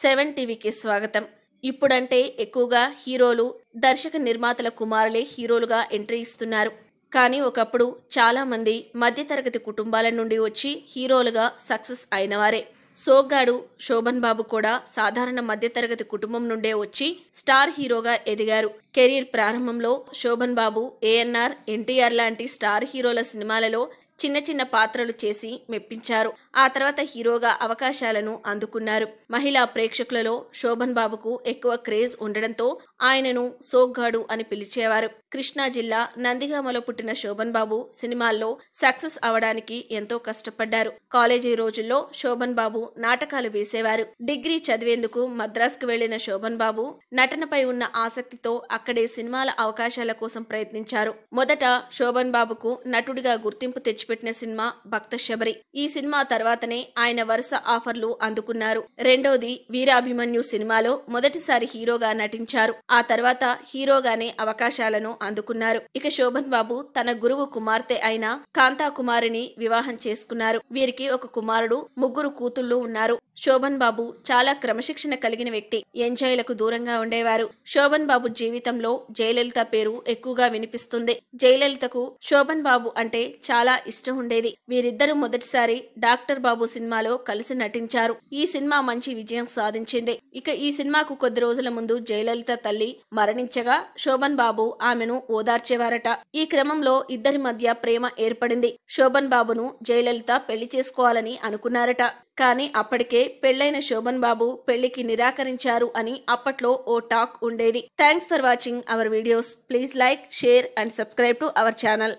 seven టీవీకి స్వాగతం ఇప్పుడంటే ఎక్కువగా హీరోలు దర్శక నిర్మాతల కుమారులే హీరోలుగా ఎంట్రీ ఇస్తున్నారు కానీ ఒకప్పుడు చాలామంది మధ్యతరగతి కుటుంబాల నుండి వచ్చి హీరోలుగా సక్సెస్ అయినవారే సోగ్గాడు శోభన్ బాబు కూడా సాధారణ మధ్యతరగతి కుటుంబం నుండే వచ్చి స్టార్ హీరోగా ఎదిగారు కెరీర్ ప్రారంభంలో శోభన్ బాబు ఏఎన్ఆర్ ఎన్టీఆర్ లాంటి స్టార్ హీరోల సినిమాలలో చిన్న చిన్న పాత్రలు చేసి మెప్పించారు ఆ తర్వాత హీరోగా అవకాశాలను అందుకున్నారు మహిళా ప్రేక్షకులలో శోభన్ బాబుకు ఎక్కువ క్రేజ్ ఉండడంతో ఆయనను సోగ్గాడు అని పిలిచేవారు కృష్ణా జిల్లా నందిగామలో పుట్టిన శోభన్ బాబు సినిమాల్లో సక్సెస్ అవడానికి ఎంతో కష్టపడ్డారు కాలేజీ రోజుల్లో శోభన్ బాబు నాటకాలు వేసేవారు డిగ్రీ చదివేందుకు మద్రాసుకు వెళ్లిన శోభన్ బాబు నటనపై ఉన్న ఆసక్తితో అక్కడే సినిమాల అవకాశాల కోసం ప్రయత్నించారు మొదట శోభన్ బాబుకు నటుడిగా గుర్తింపు తెచ్చి ప్రవేశపెట్టిన సినిమా భక్త శబరి ఈ సినిమా తర్వాతనే ఆయన వరుస ఆఫర్లు అందుకున్నారు రెండోది వీరాభిమన్యు సినిమాలో మొదటిసారి హీరోగా నటించారు ఆ తర్వాత హీరోగానే అవకాశాలను అందుకున్నారు ఇక శోభన్ బాబు తన గురువు కుమార్తె అయిన కాంతా కుమారిని వివాహం చేసుకున్నారు వీరికి ఒక కుమారుడు ముగ్గురు కూతుళ్లు ఉన్నారు శోభన్ బాబు చాలా క్రమశిక్షణ కలిగిన వ్యక్తి ఎంజాయ్లకు దూరంగా ఉండేవారు శోభన్ బాబు జీవితంలో జయలలిత పేరు ఎక్కువగా వినిపిస్తుంది జయలలితకు శోభన్ బాబు అంటే చాలా ఇష్టం ఉండేది వీరిద్దరూ మొదటిసారి డాక్టర్ బాబు సినిమాలో కలిసి నటించారు ఈ సినిమా మంచి విజయం సాధించింది ఇక ఈ సినిమాకు కొద్ది రోజుల ముందు జయలలిత తల్లి మరణించగా శోభన్ బాబు ఆమెను ఓదార్చేవారట ఈ క్రమంలో ఇద్దరి మధ్య ప్రేమ ఏర్పడింది శోభన్ బాబును జయలలిత పెళ్లి చేసుకోవాలని అనుకున్నారట కానీ అప్పటికే పెళ్లైన శోభన్ బాబు పెళ్లికి నిరాకరించారు అని అప్పట్లో ఓ టాక్ ఉండేది thanks for watching our videos please like share and subscribe to our channel